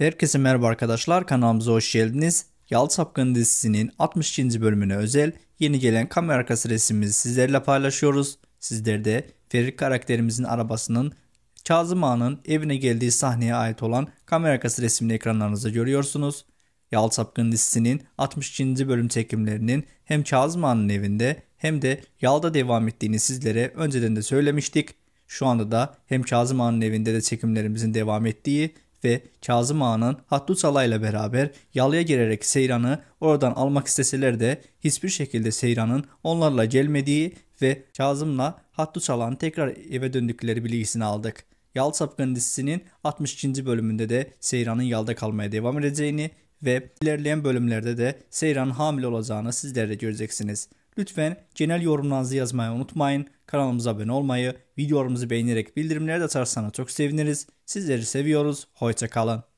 Herkese merhaba arkadaşlar kanalımıza hoş geldiniz. Yalı Sapkın dizisinin 62. bölümüne özel yeni gelen kamera arkası resmimizi sizlerle paylaşıyoruz. Sizler de Ferit karakterimizin arabasının Kazım Ağa'nın evine geldiği sahneye ait olan kamera arkası resmini ekranlarınızda görüyorsunuz. Yalı Sapkın dizisinin 62. bölüm çekimlerinin hem Kazım Ağa'nın evinde hem de Yal'da devam ettiğini sizlere önceden de söylemiştik. Şu anda da hem Kazım Ağa'nın evinde de çekimlerimizin devam ettiği ve Kazım Ağa'nın Hattus ile beraber yalıya girerek Seyran'ı oradan almak isteseler de hiçbir şekilde Seyran'ın onlarla gelmediği ve Kazım'la Hattus Ala'nın tekrar eve döndükleri bilgisini aldık. Yal Sapkın dizisinin 62. bölümünde de Seyran'ın yalda kalmaya devam edeceğini ve ilerleyen bölümlerde de Seyran'ın hamile olacağını sizler de göreceksiniz. Lütfen genel yorumlarınızı yazmayı unutmayın. Kanalımıza abone olmayı, videolarımızı beğenerek bildirimleri de atarsanız çok seviniriz. Sizleri seviyoruz. Hoşça kalın.